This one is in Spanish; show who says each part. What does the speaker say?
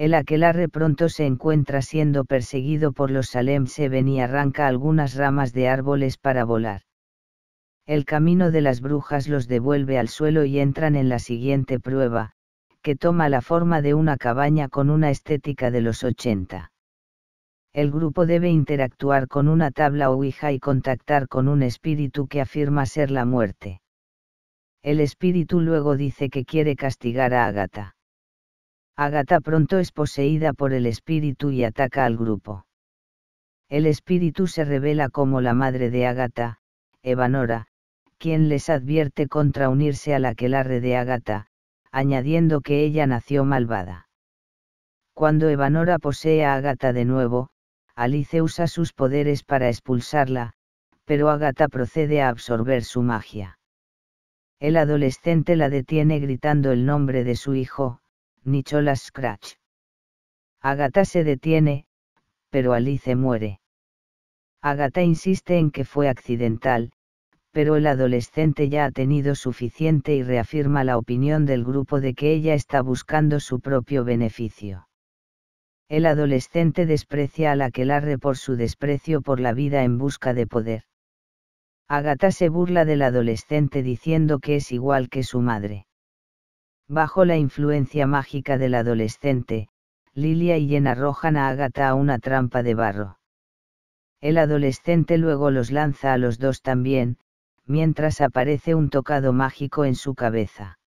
Speaker 1: El aquelarre pronto se encuentra siendo perseguido por los Salem Seven y arranca algunas ramas de árboles para volar. El camino de las brujas los devuelve al suelo y entran en la siguiente prueba, que toma la forma de una cabaña con una estética de los 80. El grupo debe interactuar con una tabla o hija y contactar con un espíritu que afirma ser la muerte. El espíritu luego dice que quiere castigar a Agatha. Agatha pronto es poseída por el espíritu y ataca al grupo. El espíritu se revela como la madre de Agata, Evanora, quien les advierte contra unirse a la que la de Agata, añadiendo que ella nació malvada. Cuando Evanora posee a Agatha de nuevo, Alice usa sus poderes para expulsarla, pero Agatha procede a absorber su magia. El adolescente la detiene gritando el nombre de su hijo, Nicholas Scratch. Agatha se detiene, pero Alice muere. Agatha insiste en que fue accidental, pero el adolescente ya ha tenido suficiente y reafirma la opinión del grupo de que ella está buscando su propio beneficio. El adolescente desprecia a la que larre por su desprecio por la vida en busca de poder. Agatha se burla del adolescente diciendo que es igual que su madre. Bajo la influencia mágica del adolescente, Lilia y Jen arrojan a Agatha a una trampa de barro. El adolescente luego los lanza a los dos también, mientras aparece un tocado mágico en su cabeza.